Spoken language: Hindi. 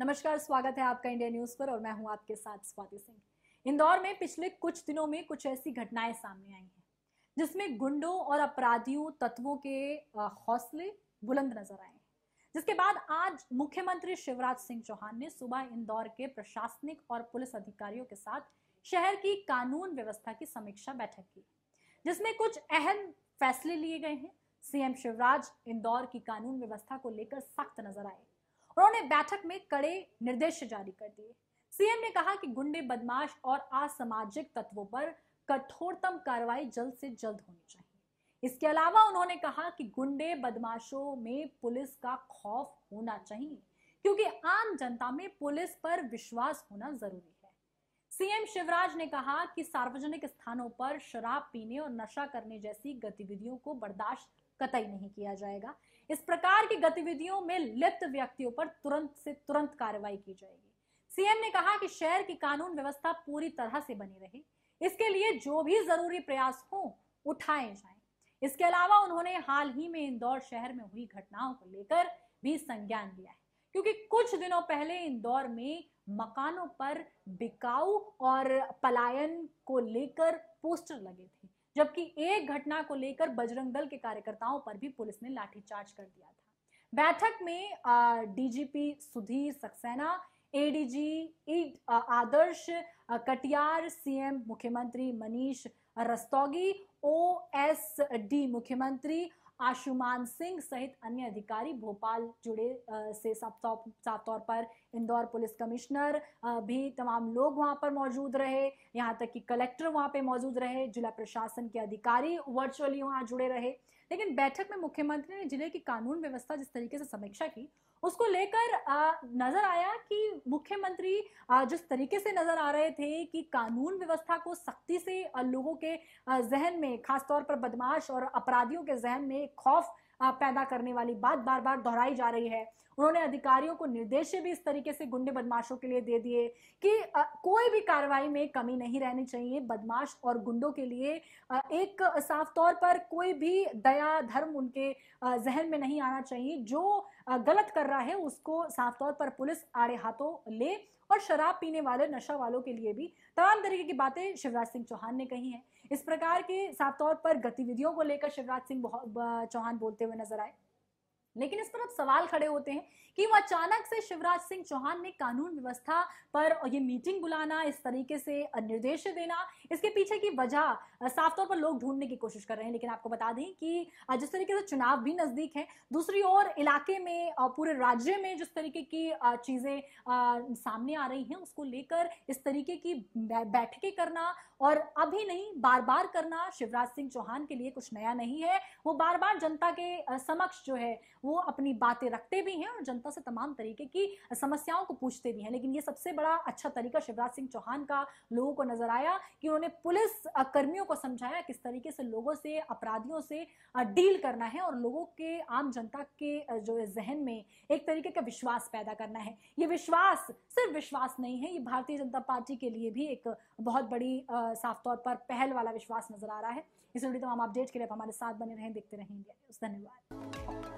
नमस्कार स्वागत है आपका इंडिया न्यूज पर और मैं हूं आपके साथ स्वाति सिंह इंदौर में पिछले कुछ दिनों में कुछ ऐसी घटनाएं सामने आई हैं जिसमें गुंडों और अपराधियों तत्वों के हौसले बुलंद नजर आए हैं जिसके बाद आज मुख्यमंत्री शिवराज सिंह चौहान ने सुबह इंदौर के प्रशासनिक और पुलिस अधिकारियों के साथ शहर की कानून व्यवस्था की समीक्षा बैठक की जिसमें कुछ अहम फैसले लिए गए हैं सीएम शिवराज इंदौर की कानून व्यवस्था को लेकर सख्त नजर आए उन्होंने बैठक में कड़े निर्देश जारी कर दिए सीएम ने कहा कि गुंडे बदमाश और असामाजिक तत्वों पर कठोरतम कार्रवाई जल्द से जल्द होनी चाहिए इसके अलावा उन्होंने कहा कि गुंडे बदमाशों में पुलिस का खौफ होना चाहिए क्योंकि आम जनता में पुलिस पर विश्वास होना जरूरी है सीएम शिवराज ने कहा कि सार्वजनिक स्थानों पर शराब पीने और नशा करने जैसी गतिविधियों को बर्दाश्त कतई नहीं किया जाएगा इस प्रकार की गतिविधियों में लिप्त व्यक्तियों पर तुरंत से तुरंत कार्रवाई की जाएगी सीएम ने कहा कि शहर की कानून व्यवस्था पूरी तरह से बनी रहे इसके लिए जो भी जरूरी प्रयास हो उठाए जाए इसके अलावा उन्होंने हाल ही में इंदौर शहर में हुई घटनाओं को लेकर भी संज्ञान लिया है क्योंकि कुछ दिनों पहले इंदौर में मकानों पर बिकाऊ और पलायन को लेकर पोस्टर लगे थे जबकि एक घटना को लेकर बजरंग दल के कार्यकर्ताओं पर भी पुलिस ने लाठीचार्ज कर दिया था बैठक में DGP Sudhir Saxena ADG Adarsh Katiyar CM मुख्यमंत्री मनीष रस्तोगी ओएसडी मुख्यमंत्री आशुमान सिंह सहित अन्य अधिकारी भोपाल जुड़े से साफ तौर पर इंदौर पुलिस कमिश्नर भी तमाम लोग वहां पर मौजूद रहे यहाँ तक कि कलेक्टर वहां पे मौजूद रहे जिला प्रशासन के अधिकारी वर्चुअली वहां जुड़े रहे लेकिन बैठक में मुख्यमंत्री ने जिले की कानून व्यवस्था जिस तरीके से समीक्षा की उसको लेकर नजर आया कि मुख्यमंत्री जिस तरीके से नजर आ रहे थे कि कानून व्यवस्था को सख्ती से लोगों के जहन में खासतौर पर बदमाश और अपराधियों के जहन में खौफ पैदा करने वाली बात बार बार दोहराई जा रही है उन्होंने अधिकारियों को निर्देश भी इस तरीके से गुंडे बदमाशों के लिए दे दिए कि कोई भी कार्रवाई में कमी नहीं रहनी चाहिए बदमाश और गुंडों के लिए एक साफ तौर पर कोई भी दया धर्म उनके जहन में नहीं आना चाहिए जो गलत कर रहा है उसको साफ तौर पर पुलिस आड़े हाथों ले और शराब पीने वाले नशा वालों के लिए भी तमाम तरीके की बातें शिवराज सिंह चौहान ने कही हैं इस प्रकार के साफ तौर पर गतिविधियों को लेकर शिवराज सिंह चौहान बोलते हुए नजर आए लेकिन इस पर अब सवाल खड़े होते हैं कि वो अचानक से शिवराज सिंह चौहान ने कानून व्यवस्था पर ये मीटिंग बुलाना इस तरीके से निर्देश देना इसके पीछे की वजह साफ तौर पर लोग ढूंढने की कोशिश कर रहे हैं लेकिन आपको बता दें कि जिस तरीके से चुनाव भी नजदीक है दूसरी ओर इलाके में पूरे राज्य में जिस तरीके की चीजें सामने आ रही हैं उसको लेकर इस तरीके की बैठकें करना और अभी नहीं बार बार करना शिवराज सिंह चौहान के लिए कुछ नया नहीं है वो बार बार जनता के समक्ष जो है वो अपनी बातें रखते भी हैं और जनता से तमाम तरीके की समस्याओं को पूछते भी हैं लेकिन ये सबसे बड़ा अच्छा तरीका शिवराज सिंह चौहान का लोगों को नजर आया कि उन्होंने पुलिस कर्मियों को समझाया किस तरीके से लोगों से अपराधियों से डील करना है और लोगों के आम जनता के जो जहन में एक तरीके का विश्वास पैदा करना है ये विश्वास सिर्फ विश्वास नहीं है ये भारतीय जनता पार्टी के लिए भी एक बहुत बड़ी साफ तौर पर पहल वाला विश्वास नजर आ रहा है इस जुड़ी तमाम अपडेट के लिए आप हमारे साथ बने रहें देखते रहें इंडिया न्यूज़ धन्यवाद